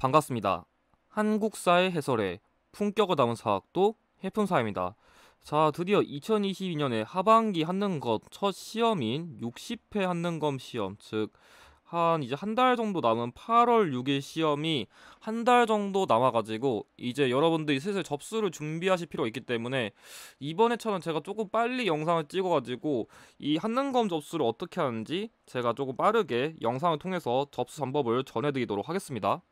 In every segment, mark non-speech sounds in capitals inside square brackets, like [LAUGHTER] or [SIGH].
반갑습니다. 한국사의 해설에 품격을 담은 사학도 해품사입니다. 자, 드디어 2022년에 하반기 한는것첫 시험인 60회 한능검 시험, 즉 한 이제 한 달 정도 남은 8월 6일 시험이 한 달 정도 남아가지고 이제 여러분들이 슬슬 접수를 준비하실 필요가 있기 때문에 이번에처럼 제가 조금 빨리 영상을 찍어가지고 이 한능검 접수를 어떻게 하는지 제가 조금 빠르게 영상을 통해서 접수 방법을 전해드리도록 하겠습니다.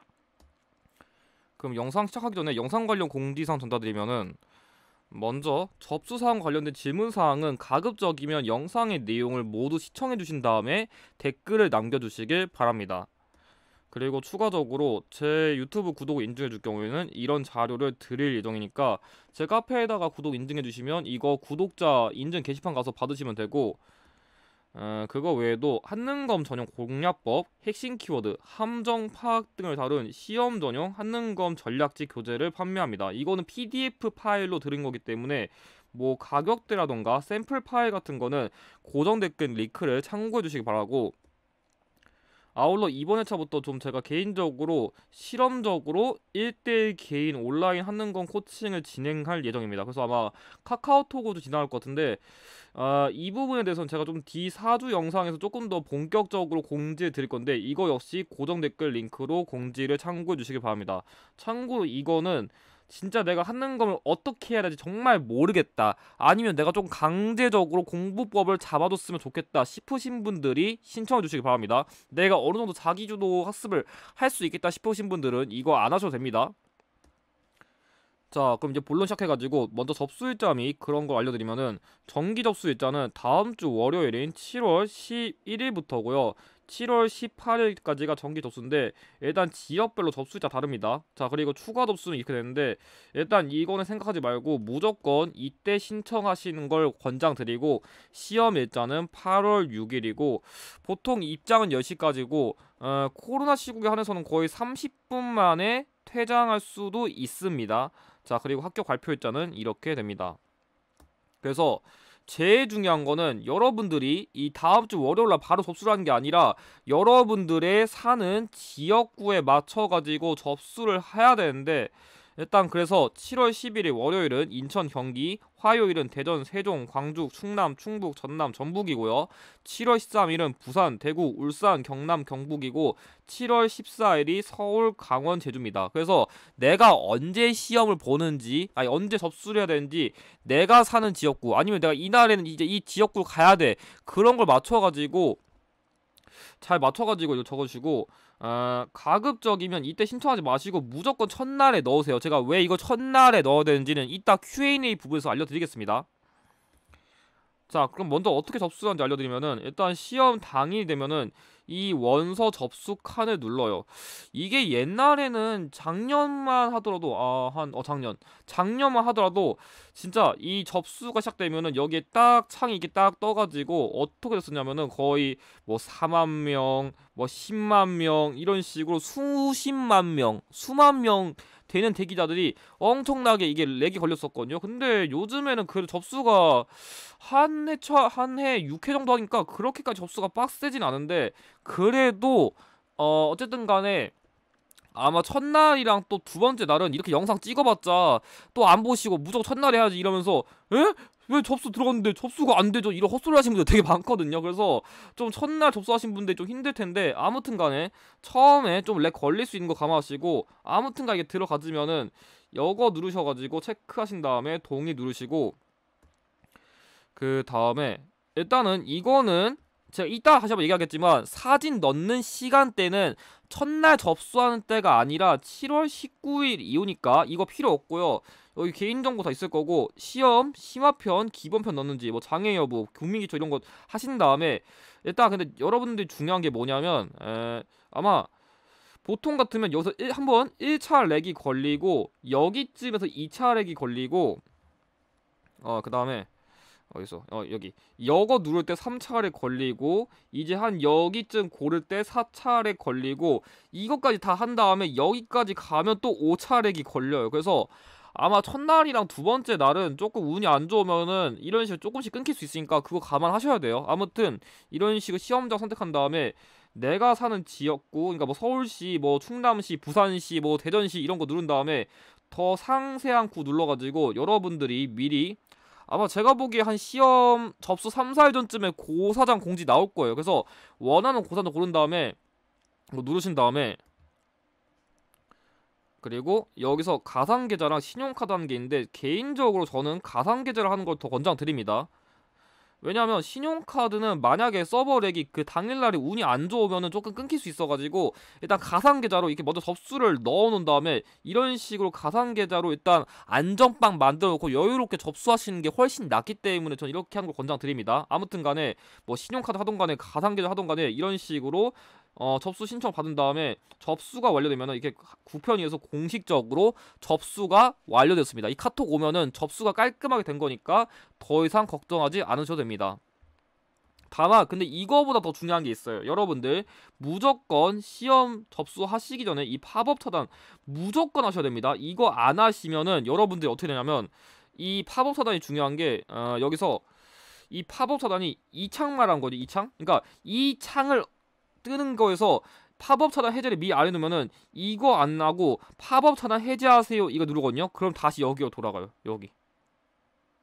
그럼 영상 시작하기 전에 영상 관련 공지사항 전달드리면은 먼저 접수 사항 관련된 질문 사항은 가급적이면 영상의 내용을 모두 시청해 주신 다음에 댓글을 남겨 주시길 바랍니다. 그리고 추가적으로 제 유튜브 구독 인증해 줄 경우에는 이런 자료를 드릴 예정이니까 제 카페에다가 구독 인증해 주시면 이거 구독자 인증 게시판 가서 받으시면 되고 어, 그거 외에도 한능검 전용 공략법, 핵심 키워드, 함정 파악 등을 다룬 시험 전용 한능검 전략지 교재를 판매합니다. 이거는 PDF 파일로 들은 거기 때문에 뭐 가격대라던가 샘플 파일 같은 거는 고정 댓글 링크를 참고해 주시기 바라고 아울러 이번 회차부터 좀 제가 개인적으로 실험적으로 1대1 개인 온라인 하는 건 코칭을 진행할 예정입니다. 그래서 아마 카카오톡으로 도 지나갈 것 같은데 아, 이 부분에 대해서는 제가 좀 D4주 영상에서 조금 더 본격적으로 공지해 드릴 건데 이거 역시 고정 댓글 링크로 공지를 참고해 주시길 바랍니다. 참고로 이거는 진짜 내가 하는 거면 어떻게 해야 되지 정말 모르겠다. 아니면 내가 좀 강제적으로 공부법을 잡아뒀으면 좋겠다 싶으신 분들이 신청해 주시기 바랍니다. 내가 어느 정도 자기주도 학습을 할 수 있겠다 싶으신 분들은 이거 안 하셔도 됩니다. 자 그럼 이제 본론 시작해가지고 먼저 접수 일자 및 그런 걸 알려드리면은 정기 접수 일자는 다음 주 월요일인 7월 11일부터고요 7월 18일까지가 정기 접수인데 일단 지역별로 접수자 일 다릅니다. 자 그리고 추가 접수는 이렇게 되는데 일단 이거는 생각하지 말고 무조건 이때 신청하시는 걸 권장드리고 시험 일자는 8월 6일이고 보통 입장은 10시까지고 어, 코로나 시국에 한해서는 거의 30분 만에 퇴장할 수도 있습니다. 자 그리고 학교 발표 일자는 이렇게 됩니다. 그래서 제일 중요한 거는 여러분들이 이 다음 주 월요일 날 바로 접수를 하는 게 아니라 여러분들의 사는 지역구에 맞춰 가지고 접수를 해야 되는데 일단 그래서 7월 11일 월요일은 인천 경기, 화요일은 대전, 세종, 광주, 충남, 충북, 전남, 전북이고요. 7월 13일은 부산, 대구, 울산, 경남, 경북이고 7월 14일이 서울, 강원, 제주입니다. 그래서 내가 언제 시험을 보는지, 아니 언제 접수를 해야 되는지 내가 사는 지역구 아니면 내가 이날에는 이제 이 지역구로 가야 돼. 그런 걸 맞춰 가지고 잘 맞춰 가지고 이거 적어 주시고 어, 가급적이면 이때 신청하지 마시고 무조건 첫날에 넣으세요. 제가 왜 이거 첫날에 넣어야 되는지는 이따 Q&A 부분에서 알려드리겠습니다. 자, 그럼 먼저 어떻게 접수하는지 알려드리면은 일단 시험 당일 되면은 이 원서 접수 칸을 눌러요. 이게 옛날에는 작년만 하더라도 아 한 어 작년 작년만 하더라도 진짜 이 접수가 시작되면은 여기에 딱 창이 이게 렇딱 떠가지고 어떻게 됐었냐면은 거의 뭐 4만 명, 뭐 10만 명 이런 식으로 수십만 명, 수만 명 되는 대기자들이 엄청나게 이게 렉이 걸렸었거든요. 근데 요즘에는 그래도 접수가 한 해 차 한 해 6회 정도 하니까 그렇게까지 접수가 빡세진 않은데 그래도 어 어쨌든 간에 아마 첫날이랑 또 두 번째 날은 이렇게 영상 찍어봤자 또 안 보시고 무조건 첫날 해야지 이러면서 에? 왜 접수 들어갔는데 접수가 안 되죠? 이런 헛소리 하신 분들 되게 많거든요. 그래서 좀 첫날 접수하신 분들 좀 힘들 텐데 아무튼 간에 처음에 좀 렉 걸릴 수 있는 거 감안하시고 아무튼 간에 들어가지면은 여거 누르셔가지고 체크하신 다음에 동의 누르시고 그 다음에 일단은 이거는 제가 이따 다시 한번 얘기하겠지만 사진 넣는 시간대는 첫날 접수하는 때가 아니라 7월 19일 이후니까 이거 필요 없고요. 여기 어, 개인정보 다 있을 거고 시험, 심화편, 기본편 넣는지 뭐 장애 여부, 국민기초 이런 거 하신 다음에 일단 근데 여러분들이 중요한 게 뭐냐면 에, 아마 보통 같으면 여기서 한번 1차 렉이 걸리고 여기쯤에서 2차 렉이 걸리고 어 그 다음에 어디서 어 여기 여거 누를 때 3차례 걸리고 이제 한 여기쯤 고를 때 4차례 걸리고 이것까지 다 한 다음에 여기까지 가면 또 5차례기 걸려요. 그래서 아마 첫날이랑 두 번째 날은 조금 운이 안 좋으면은 이런 식으로 조금씩 끊길 수 있으니까 그거 감안하셔야 돼요. 아무튼 이런 식으로 시험장 선택한 다음에 내가 사는 지역구, 그러니까 뭐 서울시, 뭐 충남시, 부산시, 뭐 대전시 이런 거 누른 다음에 더 상세한 구 눌러가지고 여러분들이 미리 아마 제가 보기에 한 시험 접수 3, 4일 전쯤에 고사장 공지 나올 거예요. 그래서 원하는 고사장 고른 다음에 뭐 누르신 다음에 그리고 여기서 가상 계좌랑 신용카드 하는 게 있는데 개인적으로 저는 가상 계좌를 하는 걸 더 권장드립니다. 왜냐하면 신용카드는 만약에 서버 렉이 그 당일날이 운이 안 좋으면은 조금 끊길 수 있어가지고 일단 가상계좌로 이렇게 먼저 접수를 넣어놓은 다음에 이런 식으로 가상계좌로 일단 안전빵 만들어놓고 여유롭게 접수하시는 게 훨씬 낫기 때문에 저는 이렇게 하는 걸 권장드립니다. 아무튼간에 뭐 신용카드 하던 간에 가상계좌 하던 간에 이런 식으로 어, 접수 신청 받은 다음에 접수가 완료되면 이렇게 구편위에서 공식적으로 접수가 완료됐습니다. 이 카톡 오면은 접수가 깔끔하게 된 거니까 더 이상 걱정하지 않으셔도 됩니다. 다만 근데 이거보다 더 중요한 게 있어요. 여러분들 무조건 시험 접수하시기 전에 이 팝업 차단 무조건 하셔야 됩니다. 이거 안 하시면은 여러분들이 어떻게 되냐면 이 팝업 차단이 중요한 게 어, 여기서 이 팝업 차단이 이 창 말한 거죠. 이창? 그러니까 이 창을 뜨는 거에서 팝업 차단 해제를 미 아래 놓으면은 이거 안 나고 팝업 차단 해제하세요 이거 누르거든요. 그럼 다시 여기로 돌아가요. 여기.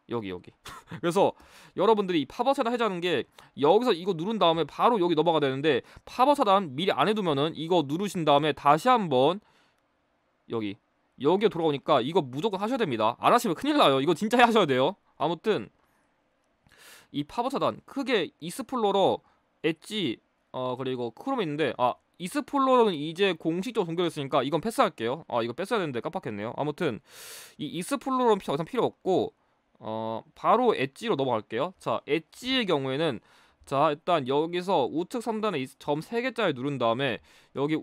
여기 여기. [LAUGHS] 그래서 여러분들이 팝업 차단 해제하는 게 여기서 이거 누른 다음에 바로 여기 넘어가야 되는데 팝업 차단 미리 안 해두면은 이거 누르신 다음에 다시 한번 여기 여기에 돌아오니까 이거 무조건 하셔야 됩니다. 안 하시면 큰일 나요. 이거 진짜 하셔야 돼요. 아무튼 이 팝업 차단 크게 익스플로러 엣지 어 그리고 크롬 있는데 아이스플로러는 이제 공식적으로 동결했으니까 이건 패스할게요. 아 이거 뺐어야 되는데 깜빡했네요. 아무튼 이이스플로러는더 이상 필요 없고 어 바로 엣지로 넘어갈게요. 자 엣지의 경우에는 자 일단 여기서 우측 3단에 점 3개짜리 누른 다음에 여기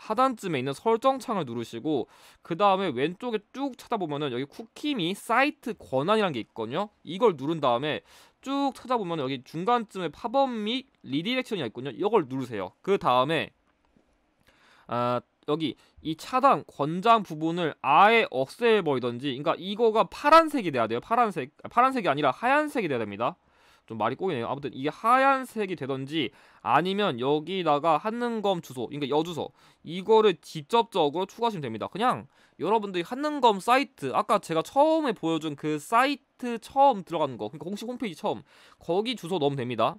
하단쯤에 있는 설정창을 누르시고 그 다음에 왼쪽에 쭉 찾아보면은 여기 쿠키미 사이트 권한이라는 게 있거든요. 이걸 누른 다음에 쭉 찾아보면 여기 중간쯤에 팝업 및 리디렉션이 있거든요. 이걸 누르세요. 그 다음에 아, 여기 이 차단 권장 부분을 아예 없애버리던지 그러니까 이거가 파란색이 돼야 돼요. 파란색 아, 파란색이 아니라 하얀색이 돼야 됩니다. 좀 말이 꼬이네요. 아무튼 이게 하얀색이 되던지 아니면 여기다가 한능검 주소, 그러니까 여주소 이거를 직접적으로 추가하시면 됩니다. 그냥 여러분들이 한능검 사이트 아까 제가 처음에 보여준 그 사이트 처음 들어가는 거, 그러니까 공식 홈페이지 처음 거기 주소 넣으면 됩니다.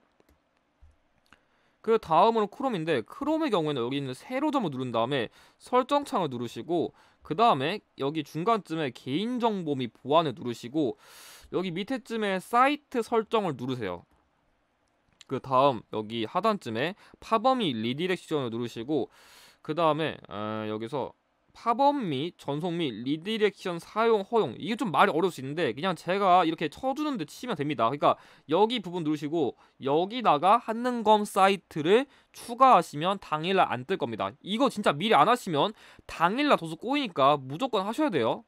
그 다음으로 크롬인데 크롬의 경우에는 여기 있는 세로점을 누른 다음에 설정창을 누르시고 그 다음에 여기 중간쯤에 개인정보 및 보안을 누르시고 여기 밑에쯤에 사이트 설정을 누르세요. 그 다음 여기 하단쯤에 파범이 리디렉션을 누르시고 그 다음에 어, 여기서 팝업 및 전송 및 리디렉션 사용 허용 이게 좀 말이 어려울 수 있는데 그냥 제가 이렇게 쳐주는데 치면 됩니다 그러니까 여기 부분 누르시고 여기다가 한능검 사이트를 추가하시면 당일날 안 뜰 겁니다 이거 진짜 미리 안 하시면 당일날 도서 꼬이니까 무조건 하셔야 돼요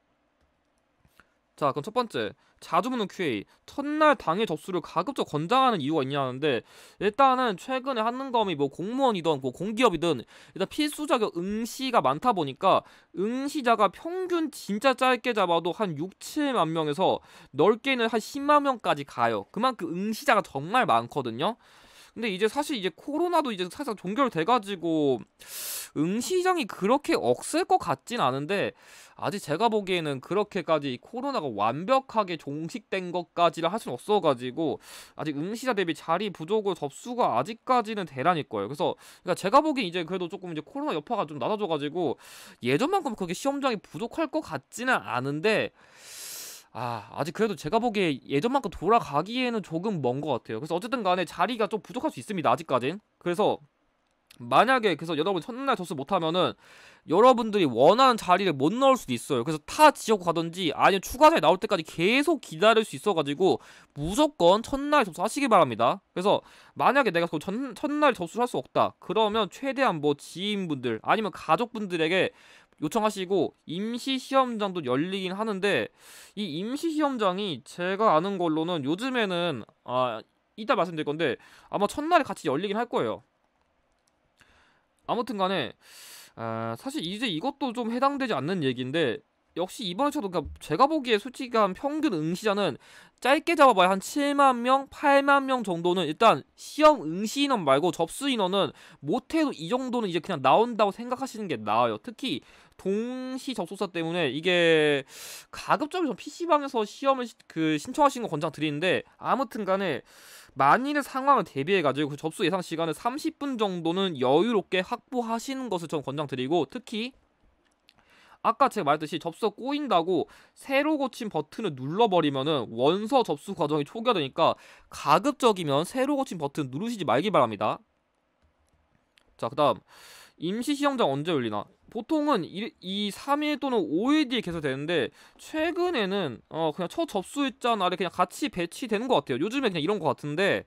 자 그럼 첫 번째 자주 묻는 QA 첫날 당일 접수를 가급적 권장하는 이유가 있냐는데 일단은 최근에 하는 검이 뭐 공무원이든 뭐 공기업이든 일단 필수 자격 응시가 많다 보니까 응시자가 평균 진짜 짧게 잡아도 한 6, 7만 명에서 넓게는 한 10만 명까지 가요. 그만큼 응시자가 정말 많거든요. 근데 이제 사실 이제 코로나도 이제 살짝 종결돼가지고 응시장이 그렇게 없을 것 같진 않은데 아직 제가 보기에는 그렇게까지 코로나가 완벽하게 종식된 것까지를 할 수는 없어가지고 아직 응시자 대비 자리 부족을 접수가 아직까지는 대란일 거예요. 그래서 그러니까 제가 보기엔 이제 그래도 조금 이제 코로나 여파가 좀 낮아져가지고 예전만큼 그렇게 시험장이 부족할 것 같지는 않은데. 아, 아직 그래도 제가 보기에 예전만큼 돌아가기에는 조금 먼 것 같아요. 그래서 어쨌든 간에 자리가 좀 부족할 수 있습니다. 아직까진. 그래서 만약에 그래서 여러분 첫날 접수 못하면은 여러분들이 원하는 자리를 못 넣을 수도 있어요. 그래서 타 지역 가든지 아니면 추가자에 나올 때까지 계속 기다릴 수 있어가지고 무조건 첫날 접수하시기 바랍니다. 그래서 만약에 내가 그 전, 첫날 접수를 할 수 없다. 그러면 최대한 뭐 지인분들 아니면 가족분들에게 요청하시고 임시 시험장도 열리긴 하는데 이 임시 시험장이 제가 아는 걸로는 요즘에는 아 이따 말씀드릴 건데 아마 첫날에 같이 열리긴 할 거예요. 아무튼 간에 아, 사실 이제 이것도 좀 해당되지 않는 얘기인데 역시 이번에 쳐도 그러니까 제가 보기에 솔직한 히 평균 응시자는 짧게 잡아봐야 한 7만 명, 8만 명 정도는 일단 시험 응시 인원 말고 접수 인원은 못해도 이 정도는 이제 그냥 나온다고 생각하시는 게 나아요. 특히 동시 접속사 때문에 이게 가급적이면 전 PC방에서 시험을 그 신청하시는 거 권장드리는데 아무튼 간에 만일의 상황을 대비해가지고 그 접수 예상 시간을 30분 정도는 여유롭게 확보하시는 것을 전 권장드리고 특히 아까 제가 말했듯이 접수가 꼬인다고 새로 고친 버튼을 눌러버리면은 원서 접수 과정이 초기화되니까 가급적이면 새로 고친 버튼 누르시지 말기 바랍니다. 자, 그 다음. 임시시험장 언제 열리나? 보통은 이, 이 3일 또는 5일 뒤에 개설되는데 최근에는 어 그냥 첫 접수일자 날에 그냥 같이 배치되는 것 같아요. 요즘에 그냥 이런 것 같은데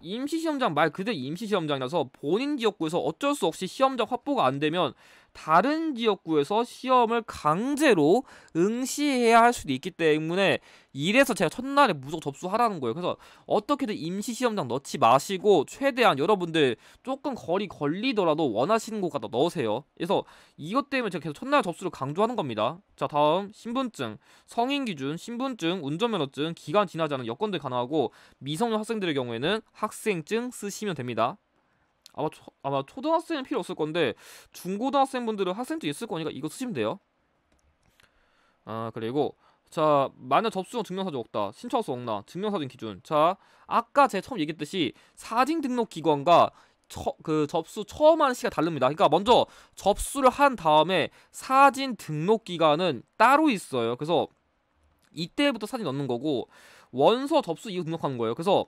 임시시험장 말 그대로 임시시험장이라서 본인 지역구에서 어쩔 수 없이 시험장 확보가 안 되면 다른 지역구에서 시험을 강제로 응시해야 할 수도 있기 때문에 이래서 제가 첫날에 무조건 접수하라는 거예요. 그래서 어떻게든 임시 시험장 넣지 마시고 최대한 여러분들 조금 거리 걸리더라도 원하시는 곳가다 넣으세요. 그래서 이것 때문에 제가 계속 첫날 접수를 강조하는 겁니다. 자 다음 신분증, 성인 기준, 신분증, 운전면허증, 기간 지나지 않은 여건들 가능하고 미성년 학생들의 경우에는 학생증 쓰시면 됩니다. 아마 초, 아마 초등학생은 필요 없을 건데 중고등학생 분들은 학생증 있을 거니까 이거 쓰시면 돼요. 아 그리고 자 만약 접수용 증명사진 없다 신청서 없나 증명사진 기준 자 아까 제가 처음 얘기했듯이 사진 등록 기관과 처, 그 접수 처음 하는 시가 다릅니다. 그러니까 먼저 접수를 한 다음에 사진 등록 기간은 따로 있어요. 그래서 이때부터 사진 넣는 거고 원서 접수 이후 등록하는 거예요. 그래서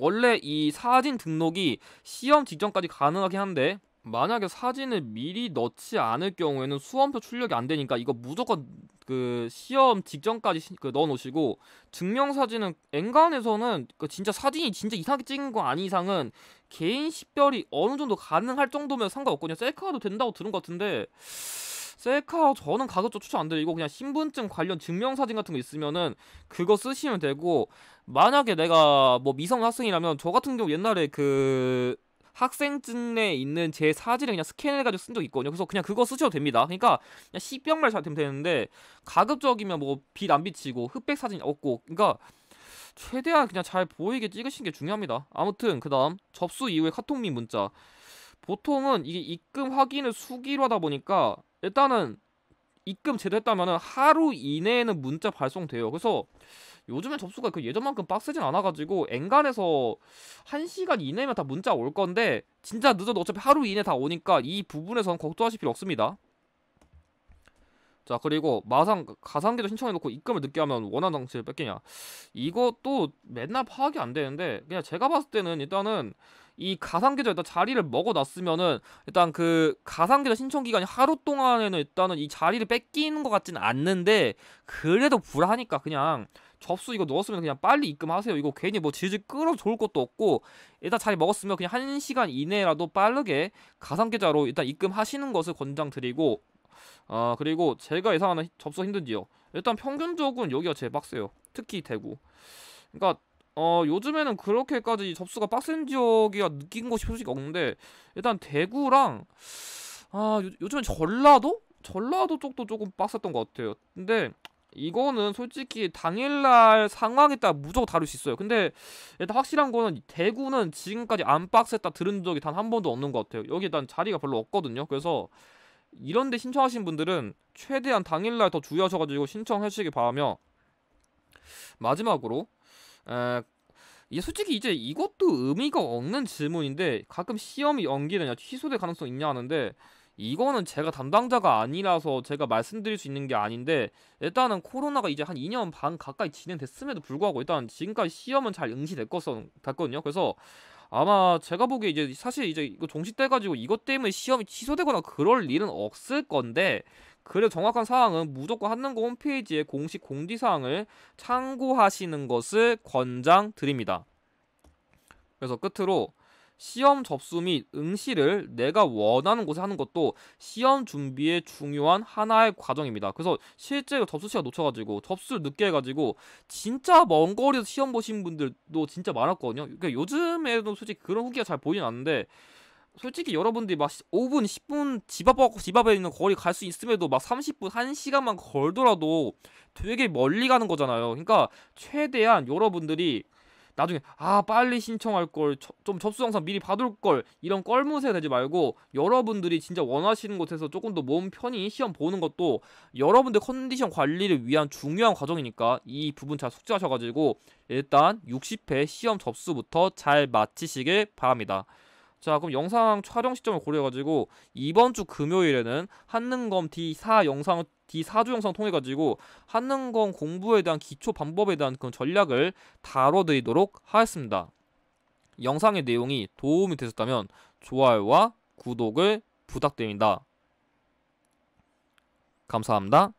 원래 이 사진 등록이 시험 직전까지 가능하긴 한데 만약에 사진을 미리 넣지 않을 경우에는 수험표 출력이 안 되니까 이거 무조건 그 시험 직전까지 그 넣어 놓으시고 증명 사진은 엔간에서는 그 진짜 사진이 진짜 이상하게 찍은 거 아닌 이상은 개인 식별이 어느 정도 가능할 정도면 상관없거든요. 셀카도 된다고 들은 것 같은데 셀카 저는 가급적 추천 안 드리고 그냥 신분증 관련 증명사진 같은 거 있으면은 그거 쓰시면 되고 만약에 내가 뭐 미성 학생이라면 저 같은 경우 옛날에 그 학생증에 있는 제 사진을 그냥 스캔해가지고 쓴적 있거든요. 그래서 그냥 그거 쓰셔도 됩니다. 그러니까 그냥 시병말 잘 되면 되는데 가급적이면 뭐 빛 안 비치고 흑백 사진 없고 그러니까 최대한 그냥 잘 보이게 찍으시는게 중요합니다. 아무튼 그다음 접수 이후에 카톡 및 문자 보통은 이게 입금 확인을 수기로 하다 보니까 일단은 입금 제대했다면은 로 하루 이내에는 문자 발송돼요. 그래서 요즘에 접수가 그 예전만큼 빡세진 않아가지고 엔간에서 한시간 이내면 다 문자 올 건데 진짜 늦어도 어차피 하루 이내 다 오니까 이 부분에선 걱정하실 필요 없습니다. 자 그리고 마상 가상기도 신청해놓고 입금을 늦게 하면 원한 장치를 뺏기냐 이것도 맨날 파악이 안 되는데 그냥 제가 봤을 때는 일단은 이 가상계좌 일단 자리를 먹어놨으면은 일단 그 가상계좌 신청 기간이 하루 동안에는 일단은 이 자리를 뺏기는 것 같진 않는데 그래도 불하니까 안 그냥 접수 이거 넣었으면 그냥 빨리 입금하세요. 이거 괜히 뭐 질질 끌어 좋을 것도 없고 일단 자리 먹었으면 그냥 한시간 이내라도 빠르게 가상계좌로 일단 입금하시는 것을 권장드리고 아 그리고 제가 예상하는 접수 힘든 지역 일단 평균적으로 여기가 제일 빡세요 특히 대구 그러니까 어 요즘에는 그렇게까지 접수가 빡센 지역이야 느낀 것이 솔직히 없는데 일단 대구랑 아 요, 즘엔 전라도? 전라도 쪽도 조금 빡셌던 것 같아요 근데 이거는 솔직히 당일날 상황에 따라 무조건 다를 수 있어요. 근데 일단 확실한 거는 대구는 지금까지 안 빡셌다 들은 적이 단 한 번도 없는 것 같아요. 여기 일단 자리가 별로 없거든요. 그래서 이런데 신청하신 분들은 최대한 당일날 더 주의하셔가지고 신청하시기 바라며 마지막으로 에, 이 솔직히 이제 이것도 의미가 없는 질문인데 가끔 시험이 연기되냐 취소될 가능성 있냐 하는데 이거는 제가 담당자가 아니라서 제가 말씀드릴 수 있는 게 아닌데 일단은 코로나가 이제 한 2년 반 가까이 진행됐음에도 불구하고 일단 지금까지 시험은 잘 응시됐거든요. 그래서 아마 제가 보기에 이제 사실 이제 이거 종식 돼가지고 이것 때문에 시험이 취소되거나 그럴 일은 없을 건데 그래 도 정확한 사항은 무조건 한능고 홈페이지에 공식 공지 사항을 참고하시는 것을 권장드립니다. 그래서 끝으로 시험 접수 및 응시를 내가 원하는 곳에 하는 것도 시험 준비의 중요한 하나의 과정입니다. 그래서 실제 접수 시간 놓쳐가지고 접수를 늦게 해가지고 진짜 먼 거리에서 시험 보신 분들도 진짜 많았거든요. 그러니까 요즘에도 솔직히 그런 후기가 잘 보이진 않는데 솔직히 여러분들이 막 5분, 10분 집, 앞, 집 앞에 있는 거리 갈 수 있음에도 막 30분, 1시간만 걸더라도 되게 멀리 가는 거잖아요. 그러니까 최대한 여러분들이 나중에 아 빨리 신청할 걸 좀 접수 영상 미리 받을 걸 이런 껄무새 되지 말고 여러분들이 진짜 원하시는 곳에서 조금 더 몸 편히 시험 보는 것도 여러분들 컨디션 관리를 위한 중요한 과정이니까 이 부분 잘 숙지하셔가지고 일단 60회 시험 접수부터 잘 마치시길 바랍니다. 자 그럼 영상 촬영 시점을 고려해가지고 이번 주 금요일에는 한능검 D4 영상을 d 4주 영상 통해 가지고 하는 건 공부에 대한 기초 방법에 대한 그런 전략을 다뤄드리도록 하겠습니다 영상의 내용이 도움이 되셨다면 좋아요와 구독을 부탁드립니다. 감사합니다.